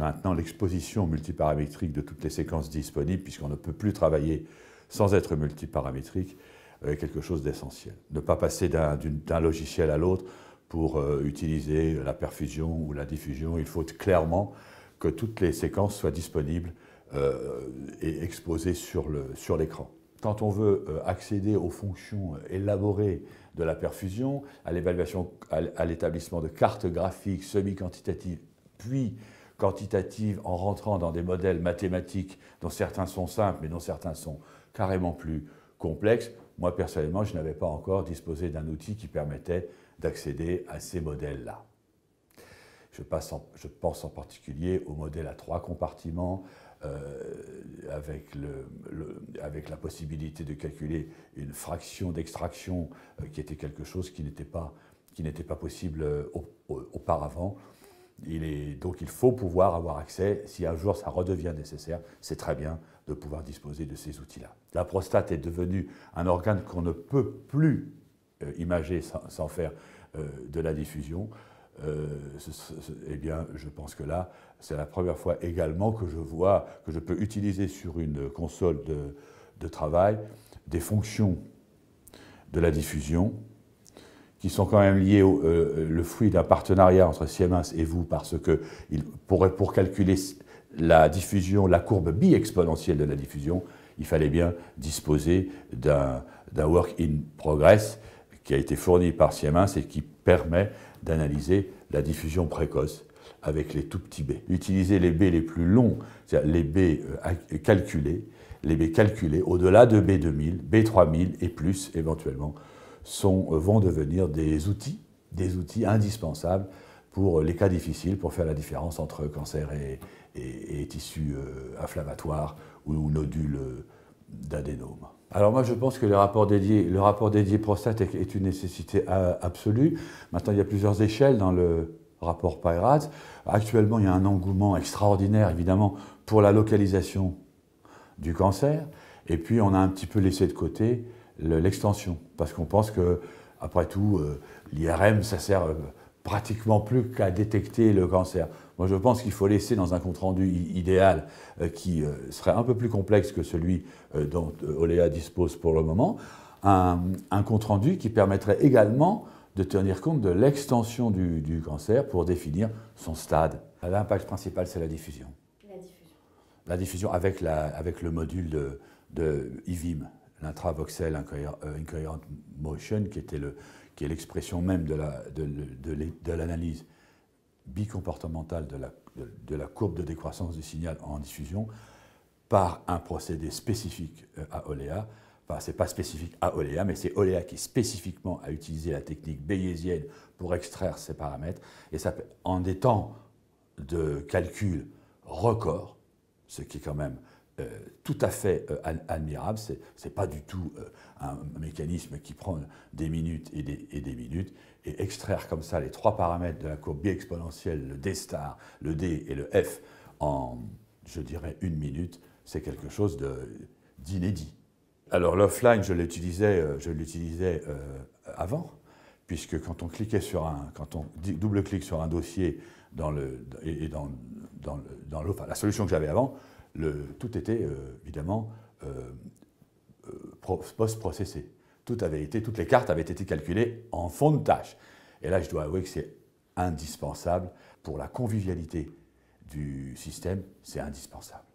maintenant l'exposition multiparamétrique de toutes les séquences disponibles, puisqu'on ne peut plus travailler sans être multiparamétrique, euh, est quelque chose d'essentiel. Ne pas passer d'un logiciel à l'autre pour euh, utiliser la perfusion ou la diffusion, il faut clairement que toutes les séquences soient disponibles euh, et exposées sur l'écran. Sur Quand on veut accéder aux fonctions élaborées de la perfusion, à l'évaluation, à l'établissement de cartes graphiques semi-quantitatives, puis quantitative en rentrant dans des modèles mathématiques dont certains sont simples mais dont certains sont carrément plus complexes. Moi, personnellement, je n'avais pas encore disposé d'un outil qui permettait d'accéder à ces modèles-là. Je, pense en particulier au modèle à trois compartiments, euh, avec, la possibilité de calculer une fraction d'extraction, euh, qui était quelque chose qui n'était pas, possible euh, auparavant donc il faut pouvoir avoir accès, si un jour ça redevient nécessaire, c'est très bien de pouvoir disposer de ces outils-là. La prostate est devenue un organe qu'on ne peut plus euh, imager sans, faire euh, de la diffusion. Euh, eh bien, je pense que là, c'est la première fois également que je vois, que je peux utiliser sur une console de travail des fonctions de la diffusion qui sont quand même liés au euh, euh, fruit d'un partenariat entre Siemens et vous, parce que il, pour, calculer la diffusion, la courbe bi-exponentielle de la diffusion, il fallait bien disposer d'un work in progress qui a été fourni par Siemens et qui permet d'analyser la diffusion précoce avec les tout petits B. Utiliser les B les plus longs, c'est-à-dire les B euh, calculés, les B calculés au-delà de B2000, B3000 et plus éventuellement euh, vont devenir des outils, des outils indispensables pour les cas difficiles, pour faire la différence entre cancer et, et, et tissus euh, inflammatoires ou, nodules euh, d'adénome. Alors moi je pense que le rapport dédié, le rapport dédié prostate est, une nécessité absolue. Maintenant il y a plusieurs échelles dans le, rapport Pirates. Actuellement, il y a un engouement extraordinaire, évidemment, pour la localisation du cancer. Et puis, on a un petit peu laissé de côté l'extension, parce qu'on pense que, après tout, euh, l'IRM, ça sert euh, pratiquement plus qu'à détecter le cancer. Moi, je pense qu'il faut laisser dans un compte-rendu idéal euh, qui serait un peu plus complexe que celui dont Oléa dispose pour le moment, un, compte-rendu qui permettrait également de tenir compte de l'extension du, cancer pour définir son stade. L'impact principal, c'est la diffusion. La diffusion. La diffusion avec, la, avec le module de, de IVIM l'intravoxel incoherent euh, motion, qui, est l'expression même de, l'analyse bicomportementale de la, courbe de décroissance du signal en diffusion par un procédé spécifique euh, à Oléa. Enfin, ce n'est pas spécifique à Oléa, mais c'est Oléa qui spécifiquement a utilisé la technique bayésienne pour extraire ces paramètres. Et ça, en des temps de calcul record, ce qui est quand même euh, tout à fait euh, admirable. Ce n'est pas du tout euh, un mécanisme qui prend des minutes et des, minutes. Et extraire comme ça les trois paramètres de la courbe bi-exponentielle, le D star, le D et le F, en, je dirais, une minute, c'est quelque chose d'inédit. Alors l'offline, je l'utilisais avant, puisque quand on cliquait sur un, quand on double-clique sur un dossier dans, le, et dans, dans, la solution que j'avais avant, tout était euh, évidemment euh, euh, post-processé. toutes les cartes avaient été calculées en fond de tâche. Et là, je dois avouer que c'est indispensable pour la convivialité du système, c'est indispensable.